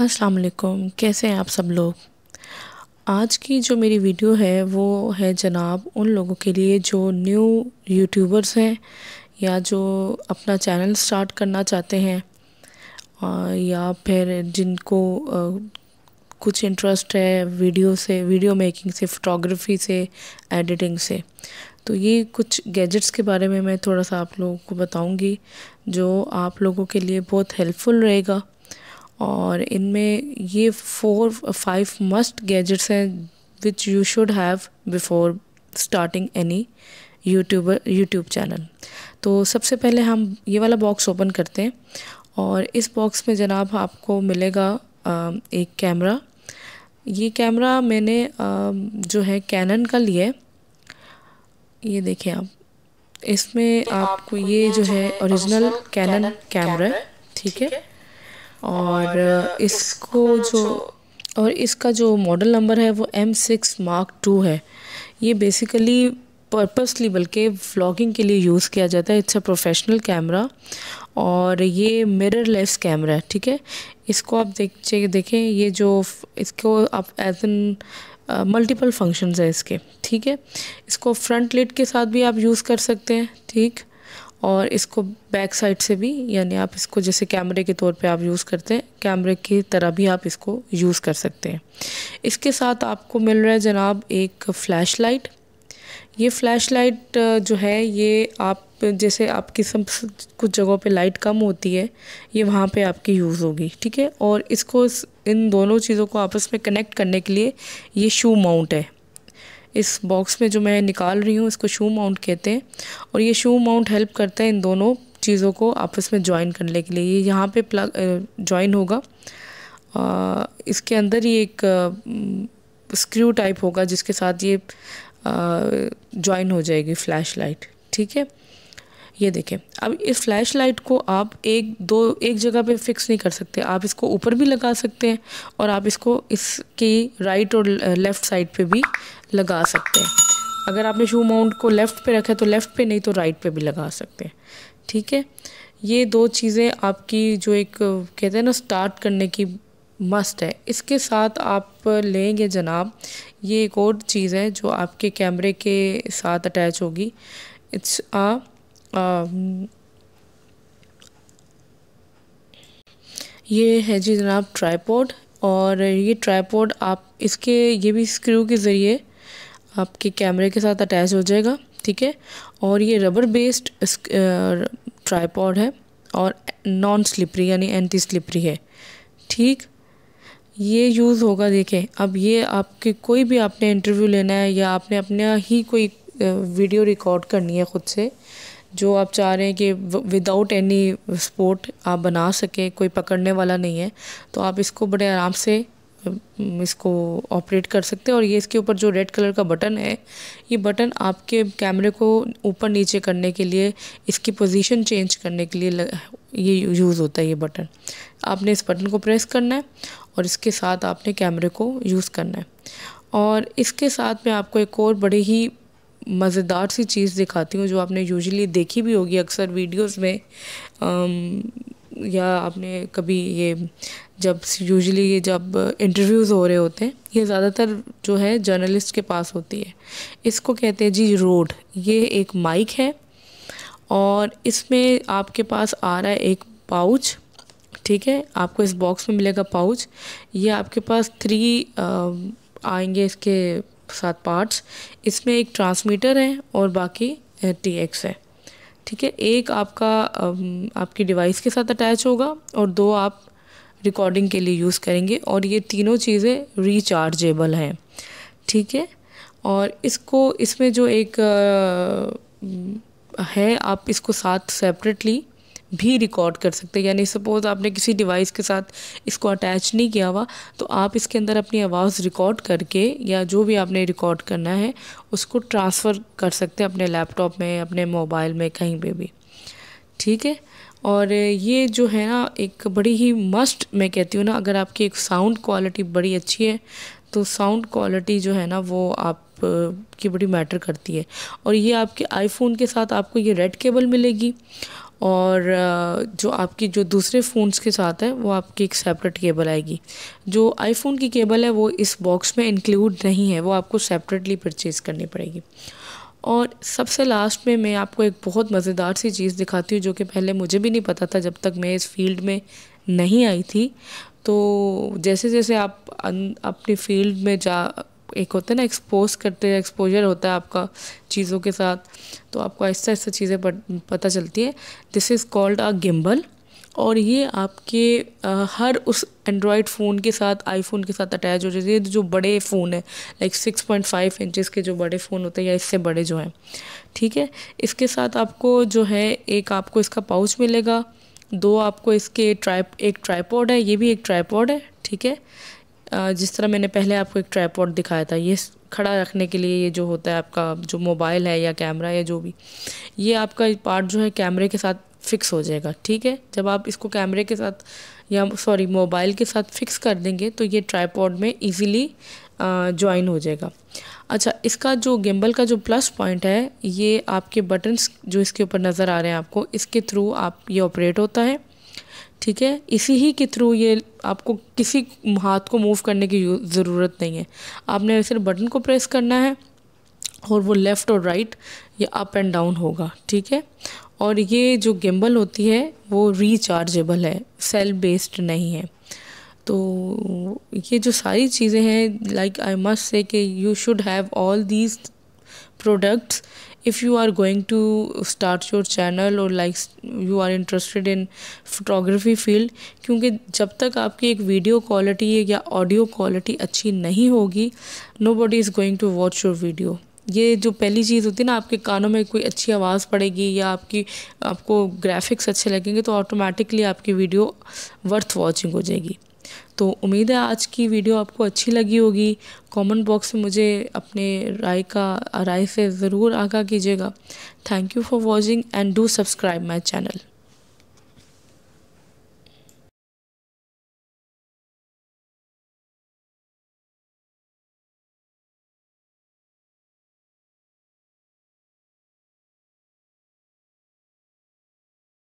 अस्सलाम वालेकुम कैसे हैं आप सब लोग आज की जो मेरी वीडियो है वो है जनाब उन लोगों के लिए जो न्यू यूट्यूबर्स हैं या जो अपना चैनल स्टार्ट करना चाहते हैं या फिर जिनको कुछ इंटरेस्ट है वीडियो से वीडियो मेकिंग से फोटोग्राफी से एडिटिंग से तो ये कुछ गैजेट्स के बारे में मैं थोड़ा सा आप लोगों को बताऊंगी जो आप लोगों के लिए बहुत हेल्पफुल रहेगा और इनमें ये फोर फाइव मस्ट गैजेट्स हैं which you should have before starting any YouTuber YouTube channel तो सबसे पहले हम ये वाला बॉक्स ओपन करते हैं और इस बॉक्स में जनाब आपको मिलेगा एक कैमरा ये कैमरा मैंने जो है कैनन का लिया है ये देखें आप इसमें आपको ये जो है ओरिजिनल कैनन कैमरा ठीक है और इसको जो और इसका जो मॉडल नंबर है वो एम सिक्स मार्क टू है ये बेसिकली पर्पसली बल्कि व्लॉगिंग के लिए यूज़ किया जाता है इट्स अ प्रोफेशनल कैमरा और ये मिररलेस लेस कैमरा है ठीक है इसको आप देख देखें ये जो इसको आप एज एन मल्टीपल फंक्शंस है इसके ठीक है इसको फ्रंट लिट के साथ भी आप यूज़ कर सकते हैं ठीक और इसको बैक साइड से भी यानी आप इसको जैसे कैमरे के तौर पे आप यूज़ करते हैं कैमरे की तरह भी आप इसको यूज़ कर सकते हैं इसके साथ आपको मिल रहा है जनाब एक फ़्लैश लाइट ये फ्लैश लाइट जो है ये आप जैसे आपकी सब कुछ जगहों पे लाइट कम होती है ये वहाँ पे आपकी यूज़ होगी ठीक है और इसको इन दोनों चीज़ों को आपस में कनेक्ट करने के लिए ये शू माउंट है इस बॉक्स में जो मैं निकाल रही हूँ इसको शू माउंट कहते हैं और ये शू माउंट हेल्प करता है इन दोनों चीज़ों को आपस में ज्वाइन करने के लिए ये यहाँ पे प्लग ज्वाइन होगा आ, इसके अंदर ही एक आ, स्क्रू टाइप होगा जिसके साथ ये ज्वाइन हो जाएगी फ्लैश लाइट ठीक है ये देखें अब इस फ्लैश लाइट को आप एक दो एक जगह पे फिक्स नहीं कर सकते आप इसको ऊपर भी लगा सकते हैं और आप इसको इसकी राइट और लेफ़्ट साइड पे भी लगा सकते हैं अगर आपने शू माउंट को लेफ़्ट पे रखा है तो लेफ़्ट पे नहीं तो राइट पे भी लगा सकते हैं ठीक है ये दो चीज़ें आपकी जो एक कहते हैं ना स्टार्ट करने की मस्ट है इसके साथ आप लेंगे जनाब ये एक और चीज़ है जो आपके कैमरे के साथ अटैच होगी इट्स आ Um, ये है जी जनाब ट्राईपोड और ये ट्राईपोड आप इसके ये भी स्क्रू के ज़रिए आपके कैमरे के साथ अटैच हो जाएगा ठीक है और ये रबर बेस्ड ट्राईपोड है और नॉन स्लिपरी यानी एंटी स्लिपरी है ठीक ये यूज़ होगा देखें अब ये आपके कोई भी आपने इंटरव्यू लेना है या आपने अपना ही कोई वीडियो uh, रिकॉर्ड करनी है ख़ुद से जो आप चाह रहे हैं कि विदाउट एनी स्पोर्ट आप बना सकें कोई पकड़ने वाला नहीं है तो आप इसको बड़े आराम से इसको ऑपरेट कर सकते हैं और ये इसके ऊपर जो रेड कलर का बटन है ये बटन आपके कैमरे को ऊपर नीचे करने के लिए इसकी पोजीशन चेंज करने के लिए ये यूज़ होता है ये बटन आपने इस बटन को प्रेस करना है और इसके साथ आपने कैमरे को यूज़ करना है और इसके साथ में आपको एक और बड़े ही मज़ेदार सी चीज़ दिखाती हूँ जो आपने यूजली देखी भी होगी अक्सर वीडियोस में आम, या आपने कभी ये जब यूजली ये जब इंटरव्यूज़ हो रहे होते हैं ये ज़्यादातर जो है जर्नलिस्ट के पास होती है इसको कहते हैं जी रोड ये एक माइक है और इसमें आपके पास आ रहा है एक पाउच ठीक है आपको इस बॉक्स में मिलेगा पाउच ये आपके पास थ्री आएंगे इसके सात पार्ट्स इसमें एक ट्रांसमीटर है और बाकी टी एक्स है ठीक है एक आपका आपकी डिवाइस के साथ अटैच होगा और दो आप रिकॉर्डिंग के लिए यूज़ करेंगे और ये तीनों चीज़ें रिचार्जेबल हैं ठीक है और इसको इसमें जो एक है आप इसको साथ सेपरेटली भी रिकॉर्ड कर सकते हैं यानी सपोज़ आपने किसी डिवाइस के साथ इसको अटैच नहीं किया हुआ तो आप इसके अंदर अपनी आवाज़ रिकॉर्ड करके या जो भी आपने रिकॉर्ड करना है उसको ट्रांसफ़र कर सकते हैं अपने लैपटॉप में अपने मोबाइल में कहीं पर भी ठीक है और ये जो है ना एक बड़ी ही मस्ट मैं कहती हूँ ना अगर आपकी एक साउंड क्वालिटी बड़ी अच्छी है तो साउंड क्वालिटी जो है ना वो आप की बड़ी मैटर करती है और ये आपके आईफोन के साथ आपको ये रेड केबल मिलेगी और जो आपकी जो दूसरे फ़ोन्स के साथ है वो आपकी एक सेपरेट केबल आएगी जो आईफोन की केबल है वो इस बॉक्स में इंक्लूड नहीं है वो आपको सेपरेटली परचेज़ करनी पड़ेगी और सबसे लास्ट में मैं आपको एक बहुत मज़ेदार सी चीज़ दिखाती हूँ जो कि पहले मुझे भी नहीं पता था जब तक मैं इस फील्ड में नहीं आई थी तो जैसे जैसे आप अपनी फील्ड में जा एक होता है ना एक्सपोज करते हैं एक्सपोजर होता है आपका चीज़ों के साथ तो आपको ऐसा ऐसा चीज़ें पता चलती है this is called a gimbal और ये आपके आ, हर उस एंड्रॉयड फ़ोन के साथ आईफोन के साथ अटैच हो जाती है जो बड़े फ़ोन है like six point five inches के जो बड़े फ़ोन होते हैं या इससे बड़े जो हैं ठीक है इसके साथ आपको जो है एक आपको इसका पाउच मिलेगा दो आपको इसके ट्राइप एक ट्राईपॉड है ये भी एक ट्राईपोड है ठीक है जिस तरह मैंने पहले आपको एक ट्राईपॉड दिखाया था ये खड़ा रखने के लिए ये जो होता है आपका जो मोबाइल है या कैमरा या जो भी ये आपका पार्ट जो है कैमरे के साथ फिक्स हो जाएगा ठीक है जब आप इसको कैमरे के साथ या सॉरी मोबाइल के साथ फिक्स कर देंगे तो ये ट्राईपॉड में इजीली ज्वाइन हो जाएगा अच्छा इसका जो गिम्बल का जो प्लस पॉइंट है ये आपके बटन्स जो इसके ऊपर नज़र आ रहे हैं आपको इसके थ्रू आप ये ऑपरेट होता है ठीक है इसी ही के थ्रू ये आपको किसी हाथ को मूव करने की ज़रूरत नहीं है आपने सिर्फ बटन को प्रेस करना है और वो लेफ़्ट और राइट ये अप एंड डाउन होगा ठीक है और ये जो गिम्बल होती है वो रिचार्जेबल है सेल बेस्ड नहीं है तो ये जो सारी चीज़ें हैं लाइक आई मस्ट से कि you should have all these products if you are going to start your channel or like you are interested in photography field क्योंकि जब तक आपकी एक वीडियो क्वालिटी या ऑडियो क्वालिटी अच्छी नहीं होगी nobody is going to watch your video ये जो पहली चीज़ होती है ना आपके कानों में कोई अच्छी आवाज़ पड़ेगी या आपकी आपको ग्राफिक्स अच्छे लगेंगे तो ऑटोमेटिकली आपकी वीडियो वर्थ वॉचिंग हो जाएगी तो उम्मीद है आज की वीडियो आपको अच्छी लगी होगी कमेंट बॉक्स में मुझे अपने राय का राय से ज़रूर आगाह कीजिएगा thank you for watching and do subscribe my channel